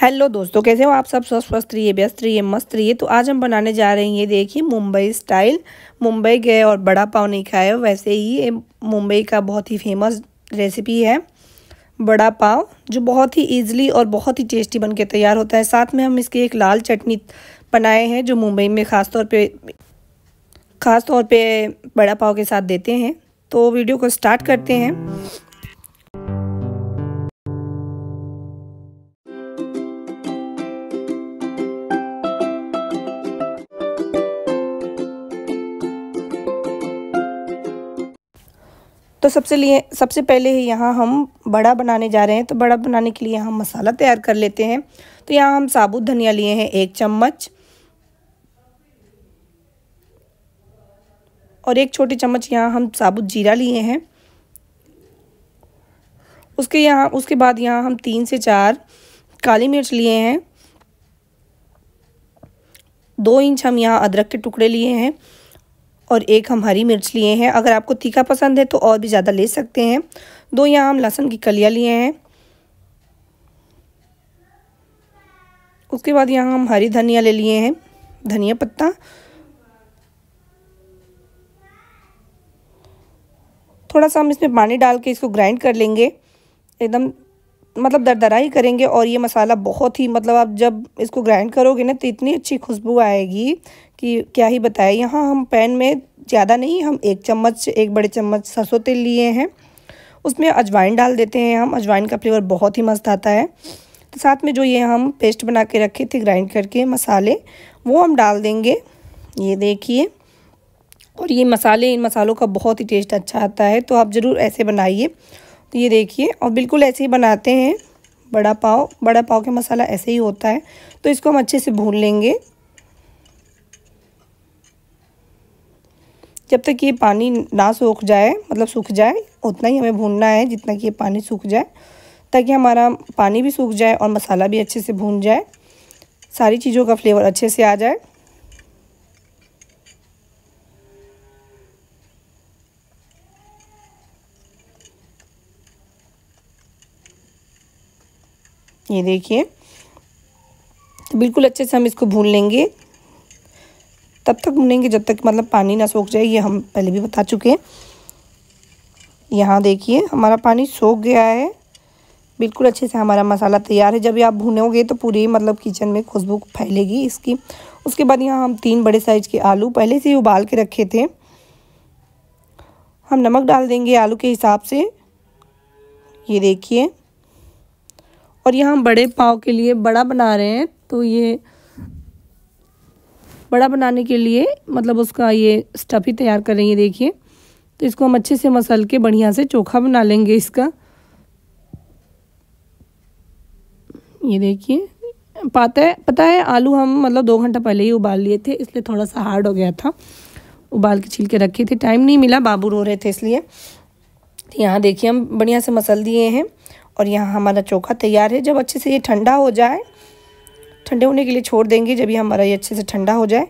hello दोस्तों कैसे हो आप सब स्वस्थ रहिए व्यस्त रहिए मस्त रहिए तो आज हम बनाने जा रहे हैं ये देखिए मुंबई स्टाइल मुंबई गए और बड़ा पाव नहीं खाए वैसे ही ये मुंबई का बहुत ही फेमस रेसिपी है बड़ा पाव जो बहुत ही इजीली और बहुत ही टेस्टी बनके तैयार होता है साथ में हम इसकी एक लाल चटनी बनाए हैं जो मुंबई में ख़ास तौर पर ख़ास तौर पर बड़ा पाव के साथ देते हैं तो वीडियो को स्टार्ट करते हैं तो सबसे लिए सबसे पहले ही यहाँ हम बड़ा बनाने जा रहे हैं तो बड़ा बनाने के लिए हम मसाला तैयार कर लेते हैं तो यहाँ हम साबुत धनिया लिए हैं एक चम्मच और एक छोटी चम्मच यहाँ हम साबुत जीरा लिए हैं उसके यहाँ उसके बाद यहाँ हम तीन से चार काली मिर्च लिए हैं दो इंच हम यहाँ अदरक के टुकड़े लिए हैं और एक हम हरी मिर्च लिए हैं अगर आपको तीखा पसंद है तो और भी ज़्यादा ले सकते हैं दो यहाँ हम लहसुन की कलियाँ लिए हैं उसके बाद यहाँ हम हरी धनिया ले लिए हैं धनिया पत्ता थोड़ा सा हम इसमें पानी डाल के इसको ग्राइंड कर लेंगे एकदम मतलब दरदराई करेंगे और ये मसाला बहुत ही मतलब आप जब इसको ग्राइंड करोगे ना तो इतनी अच्छी खुशबू आएगी कि क्या ही बताएं यहाँ हम पैन में ज़्यादा नहीं हम एक चम्मच एक बड़े चम्मच सरसों तेल लिए हैं उसमें अजवाइन डाल देते हैं हम अजवाइन का फ्लेवर बहुत ही मस्त आता है तो साथ में जो ये हम पेस्ट बना के रखे थे ग्राइंड करके मसाले वो हम डाल देंगे ये देखिए और ये मसाले इन मसालों का बहुत ही टेस्ट अच्छा आता है तो आप ज़रूर ऐसे बनाइए ये देखिए और बिल्कुल ऐसे ही बनाते हैं बड़ा पाव बड़ा पाव का मसाला ऐसे ही होता है तो इसको हम अच्छे से भून लेंगे जब तक ये पानी ना सूख जाए मतलब सूख जाए उतना ही हमें भूनना है जितना कि ये पानी सूख जाए ताकि हमारा पानी भी सूख जाए और मसाला भी अच्छे से भून जाए सारी चीज़ों का फ्लेवर अच्छे से आ जाए ये देखिए तो बिल्कुल अच्छे से हम इसको भून लेंगे तब तक भूनेंगे जब तक मतलब पानी ना सोख जाए ये हम पहले भी बता चुके हैं यहाँ देखिए हमारा पानी सोख गया है बिल्कुल अच्छे से हमारा मसाला तैयार है जब आप भुनोगे तो पूरी मतलब किचन में खुशबू फैलेगी इसकी उसके बाद यहाँ हम तीन बड़े साइज़ के आलू पहले से ही उबाल के रखे थे हम नमक डाल देंगे आलू के हिसाब से ये देखिए और यहाँ हम बड़े पाव के लिए बड़ा बना रहे हैं तो ये बड़ा बनाने के लिए मतलब उसका ये स्टफ ही तैयार कर रही है देखिए तो इसको हम अच्छे से मसल के बढ़िया से चोखा बना लेंगे इसका ये देखिए पाता है पता है आलू हम मतलब दो घंटा पहले ही उबाल लिए थे इसलिए थोड़ा सा हार्ड हो गया था उबाल के छील के रखे थे टाइम नहीं मिला बाबू रो रहे थे इसलिए तो यहाँ देखिए हम बढ़िया से मसल दिए हैं और यहाँ हमारा चोखा तैयार है जब अच्छे से ये ठंडा हो जाए ठंडे होने के लिए छोड़ देंगे जब ये हमारा ये अच्छे से ठंडा हो जाए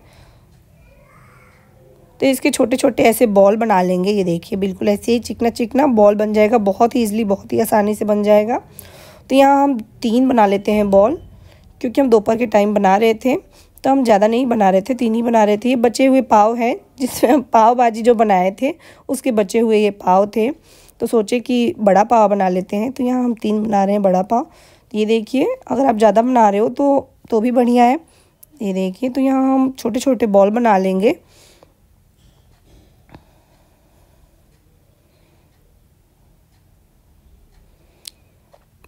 तो इसके छोटे छोटे ऐसे बॉल बना लेंगे ये देखिए बिल्कुल ऐसे ही चिकना चिकना बॉल बन जाएगा बहुत ही ईजिली बहुत ही आसानी से बन जाएगा तो यहाँ हम तीन बना लेते हैं बॉल क्योंकि हम दोपहर के टाइम बना रहे थे तो हम ज़्यादा नहीं बना रहे थे तीन ही बना रहे थे ये बचे हुए पाव हैं जिसमें हम पाव भाजी जो बनाए थे उसके बचे हुए ये पाव थे तो सोचे कि बड़ा पाव बना लेते हैं तो यहाँ हम तीन बना रहे हैं बड़ा पाव ये देखिए अगर आप ज़्यादा बना रहे हो तो तो भी बढ़िया है ये देखिए तो यहाँ हम छोटे छोटे बॉल बना लेंगे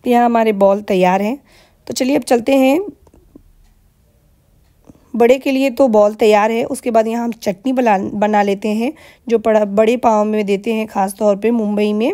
यहाँ हमारे बॉल तैयार हैं तो चलिए अब चलते हैं बड़े के लिए तो बॉल तैयार है उसके बाद यहाँ हम चटनी बना बना लेते हैं जो बड़े पाव में देते हैं ख़ास तौर पर मुंबई में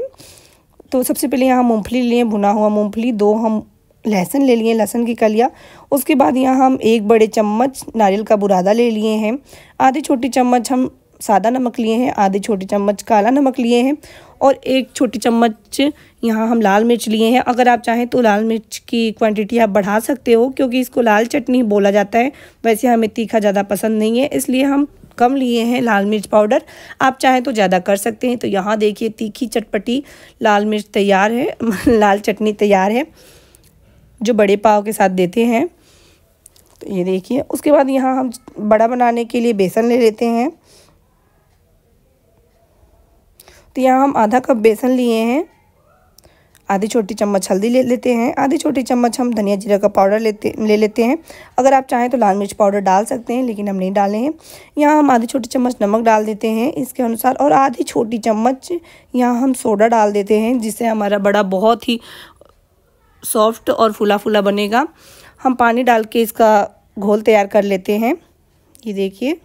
तो सबसे पहले यहाँ मूँगफली लिए भुना हुआ मूँगफली दो हम लहसुन ले लिए लहसुन की कलिया उसके बाद यहाँ हम एक बड़े चम्मच नारियल का बुरादा ले लिए हैं आधे छोटी चम्मच हम सादा नमक लिए हैं आधे छोटे चम्मच काला नमक लिए हैं और एक छोटी चम्मच यहाँ हम लाल मिर्च लिए हैं अगर आप चाहें तो लाल मिर्च की क्वांटिटी आप बढ़ा सकते हो क्योंकि इसको लाल चटनी बोला जाता है वैसे हमें तीखा ज़्यादा पसंद नहीं है इसलिए हम कम लिए हैं लाल मिर्च पाउडर आप चाहें तो ज़्यादा कर सकते हैं तो यहाँ देखिए तीखी चटपटी लाल मिर्च तैयार है लाल चटनी तैयार है जो बड़े पाव के साथ देते हैं तो ये देखिए उसके बाद यहाँ हम बड़ा बनाने के लिए बेसन ले लेते हैं तो यहाँ हम आधा कप बेसन लिए हैं आधी छोटी चम्मच हल्दी ले लेते हैं आधी छोटी चम्मच हम धनिया जीरा का पाउडर लेते ले लेते हैं अगर आप चाहें तो लाल मिर्च पाउडर डाल सकते हैं लेकिन हम नहीं डाले हैं यहाँ हम आधी छोटी चम्मच नमक डाल देते हैं इसके अनुसार और आधी छोटी चम्मच यहाँ हम सोडा डाल देते हैं जिससे हमारा बड़ा बहुत ही सॉफ्ट और फुला फुला बनेगा हम पानी डाल के इसका घोल तैयार कर लेते हैं ये देखिए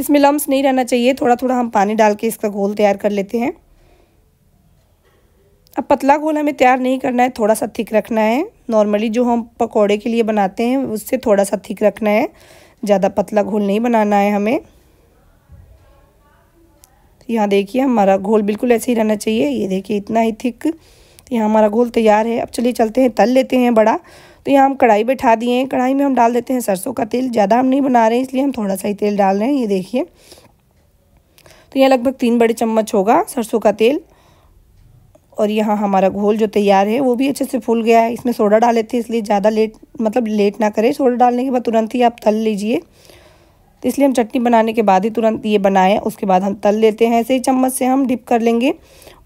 इसमें लम्स नहीं रहना चाहिए थोड़ा थोड़ा हम पानी डाल के इसका घोल तैयार कर लेते हैं अब पतला घोल हमें तैयार नहीं करना है थोड़ा सा थिक रखना है नॉर्मली जो हम पकौड़े के लिए बनाते हैं उससे थोड़ा सा थिक रखना है ज़्यादा पतला घोल नहीं बनाना है हमें यहाँ देखिए हमारा घोल बिल्कुल ऐसे ही रहना चाहिए ये देखिए इतना ही थिक तो यहाँ हमारा गोल तैयार है अब चलिए चलते हैं तल लेते हैं बड़ा तो यहाँ हम कढ़ाई बैठा दिए हैं कढ़ाई में हम डाल देते हैं सरसों का तेल ज़्यादा हम नहीं बना रहे हैं इसलिए हम थोड़ा सा ही तेल डाल रहे हैं ये देखिए तो यहाँ लगभग तीन बड़े चम्मच होगा सरसों का तेल और यहाँ हमारा घोल जो तैयार है वो भी अच्छे से फूल गया है इसमें सोडा डाल लेते हैं इसलिए ज़्यादा लेट मतलब लेट ना करें सोडा डालने के बाद तुरंत ही आप तल लीजिए तो इसलिए हम चटनी बनाने के बाद ही तुरंत ये बनाएं उसके बाद हम तल लेते हैं ऐसे ही चम्मच से हम डिप कर लेंगे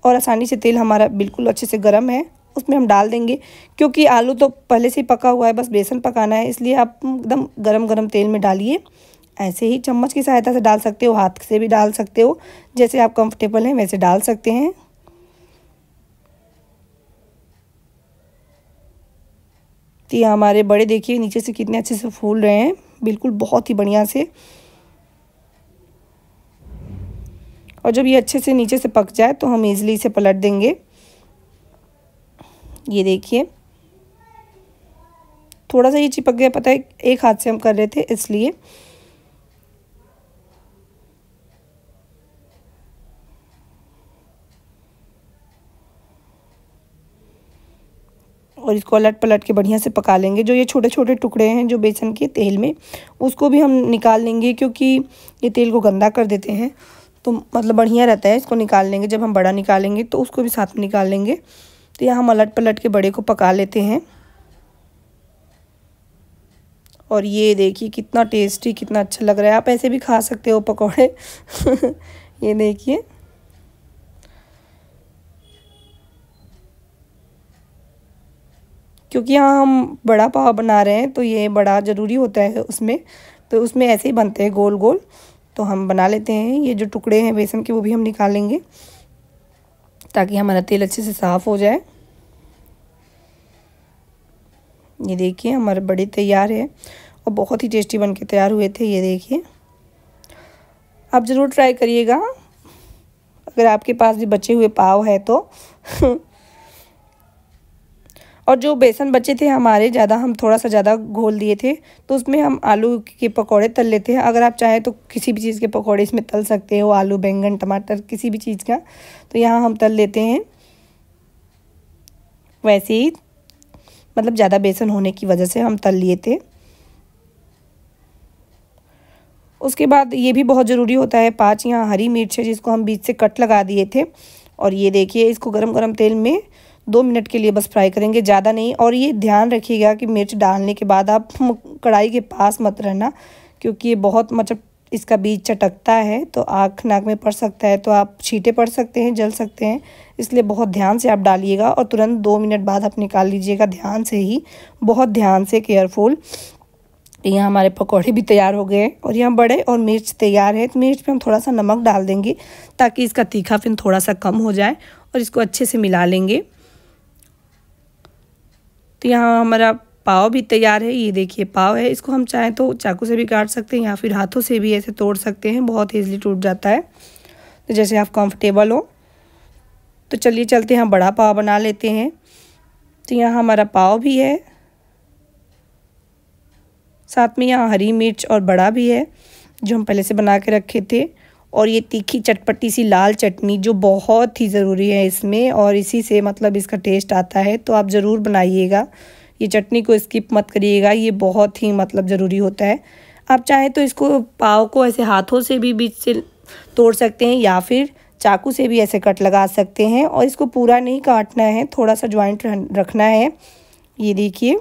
और आसानी से तेल हमारा बिल्कुल अच्छे से गर्म है उसमें हम डाल देंगे क्योंकि आलू तो पहले से ही पका हुआ है बस बेसन पकाना है इसलिए आप एकदम गरम गरम तेल में डालिए ऐसे ही चम्मच की सहायता से डाल सकते हो हाथ से भी डाल सकते हो जैसे आप कंफर्टेबल हैं वैसे डाल सकते हैं तो ये हमारे बड़े देखिए नीचे से कितने अच्छे से फूल रहे हैं बिल्कुल बहुत ही बढ़िया से और जब ये अच्छे से नीचे से पक जाए तो हम इज़िली इसे पलट देंगे ये देखिए थोड़ा सा ये चिपक गया पता है एक हाथ से हम कर रहे थे इसलिए और इसको अलट पलट के बढ़िया से पका लेंगे जो ये छोटे छोटे टुकड़े हैं जो बेसन के तेल में उसको भी हम निकाल लेंगे क्योंकि ये तेल को गंदा कर देते हैं तो मतलब बढ़िया रहता है इसको निकाल लेंगे जब हम बड़ा निकालेंगे तो उसको भी साथ में निकाल लेंगे तो यहाँ हम अलट पलट के बड़े को पका लेते हैं और ये देखिए कितना टेस्टी कितना अच्छा लग रहा है आप ऐसे भी खा सकते हो पकौड़े ये देखिए क्योंकि यहाँ हम बड़ा पाव बना रहे हैं तो ये बड़ा ज़रूरी होता है उसमें तो उसमें ऐसे ही बनते हैं गोल गोल तो हम बना लेते हैं ये जो टुकड़े हैं बेसन के वो भी हम निकालेंगे ताकि हमारा तेल अच्छे से साफ़ हो जाए ये देखिए हमारे बड़े तैयार है और बहुत ही टेस्टी बन के तैयार हुए थे ये देखिए आप ज़रूर ट्राई करिएगा अगर आपके पास भी बचे हुए पाव है तो और जो बेसन बचे थे हमारे ज़्यादा हम थोड़ा सा ज़्यादा घोल दिए थे तो उसमें हम आलू के पकौड़े तल लेते हैं अगर आप चाहें तो किसी भी चीज़ के पकौड़े इसमें तल सकते हो आलू बैंगन टमाटर किसी भी चीज़ का तो यहाँ हम तल लेते हैं वैसे ही मतलब ज़्यादा बेसन होने की वजह से हम तल लिए थे उसके बाद ये भी बहुत ज़रूरी होता है पाँच यहाँ हरी मिर्च है जिसको हम बीच से कट लगा दिए थे और ये देखिए इसको गरम गरम तेल में दो मिनट के लिए बस फ्राई करेंगे ज़्यादा नहीं और ये ध्यान रखिएगा कि मिर्च डालने के बाद आप कढ़ाई के पास मत रहना क्योंकि ये बहुत मतलब इसका बीज चटकता है तो आँख नाक में पड़ सकता है तो आप छीटे पड़ सकते हैं जल सकते हैं इसलिए बहुत ध्यान से आप डालिएगा और तुरंत दो मिनट बाद आप निकाल लीजिएगा ध्यान से ही बहुत ध्यान से केयरफुल यहाँ हमारे पकौड़े भी तैयार हो गए हैं और यहाँ बड़े और मिर्च तैयार है तो मिर्च पे हम थोड़ा सा नमक डाल देंगे ताकि इसका तीखा फिन थोड़ा सा कम हो जाए और इसको अच्छे से मिला लेंगे तो यहाँ हमारा पाव भी तैयार है ये देखिए पाव है इसको हम चाहें तो चाकू से भी काट सकते हैं या फिर हाथों से भी ऐसे तोड़ सकते हैं बहुत ईजिली टूट जाता है तो जैसे आप कंफर्टेबल हो तो चलिए चलते हैं हम बड़ा पाव बना लेते हैं तो यहाँ हमारा पाव भी है साथ में यहाँ हरी मिर्च और बड़ा भी है जो हम पहले से बना के रखे थे और ये तीखी चटपटी सी लाल चटनी जो बहुत ही ज़रूरी है इसमें और इसी से मतलब इसका टेस्ट आता है तो आप ज़रूर बनाइएगा ये चटनी को स्किप मत करिएगा ये बहुत ही मतलब ज़रूरी होता है आप चाहें तो इसको पाव को ऐसे हाथों से भी बीच से तोड़ सकते हैं या फिर चाकू से भी ऐसे कट लगा सकते हैं और इसको पूरा नहीं काटना है थोड़ा सा ज्वाइंट रखना है ये देखिए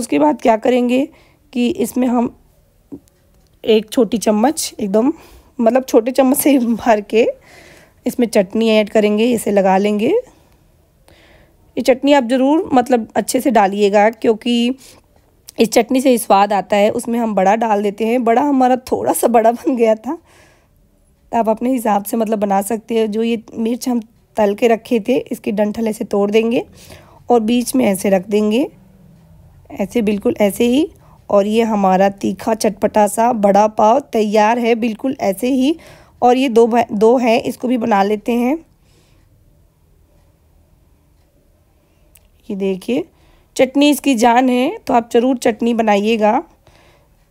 उसके बाद क्या करेंगे कि इसमें हम एक छोटी चम्मच एकदम मतलब छोटे चम्मच से भर के इसमें चटनी ऐड करेंगे इसे लगा लेंगे ये चटनी आप ज़रूर मतलब अच्छे से डालिएगा क्योंकि इस चटनी से स्वाद आता है उसमें हम बड़ा डाल देते हैं बड़ा हमारा थोड़ा सा बड़ा बन गया था आप अपने हिसाब से मतलब बना सकते हैं जो ये मिर्च हम तल के रखे थे इसके डंठल ऐसे तोड़ देंगे और बीच में ऐसे रख देंगे ऐसे बिल्कुल ऐसे ही और ये हमारा तीखा चटपटा सा बड़ा पाव तैयार है बिल्कुल ऐसे ही और ये दो दो हैं इसको भी बना लेते हैं ये देखिए चटनी इसकी जान है तो आप ज़रूर चटनी बनाइएगा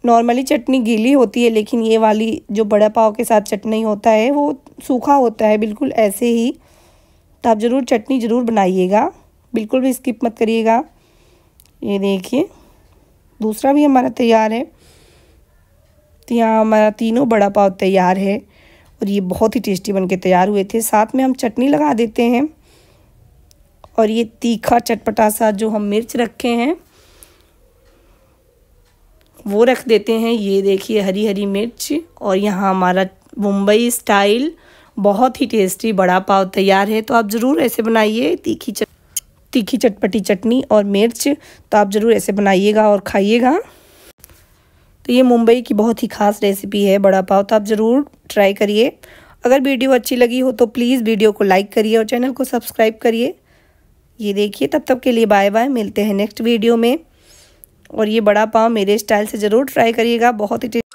नॉर्मली चटनी गीली होती है लेकिन ये वाली जो बड़ा पाव के साथ चटनी होता है वो सूखा होता है बिल्कुल ऐसे ही तो आप ज़रूर चटनी ज़रूर बनाइएगा बिल्कुल भी स्किप मत करिएगा ये देखिए दूसरा भी हमारा तैयार है तो यहाँ हमारा तीनों बड़ा पाव तैयार है और ये बहुत ही टेस्टी बनके तैयार हुए थे साथ में हम चटनी लगा देते हैं और ये तीखा चटपटा सा जो हम मिर्च रखे हैं वो रख देते हैं ये देखिए हरी हरी मिर्च और यहाँ हमारा मुंबई स्टाइल बहुत ही टेस्टी बड़ा पाव तैयार है तो आप ज़रूर ऐसे बनाइए तीखी चटनी तीखी चटपटी चटनी और मिर्च तो आप ज़रूर ऐसे बनाइएगा और खाइएगा तो ये मुंबई की बहुत ही खास रेसिपी है बड़ा पाव तो आप ज़रूर ट्राई करिए अगर वीडियो अच्छी लगी हो तो प्लीज़ वीडियो को लाइक करिए और चैनल को सब्सक्राइब करिए ये देखिए तब तक के लिए बाय बाय मिलते हैं नेक्स्ट वीडियो में और ये बड़ा पाव मेरे स्टाइल से ज़रूर ट्राई करिएगा बहुत ही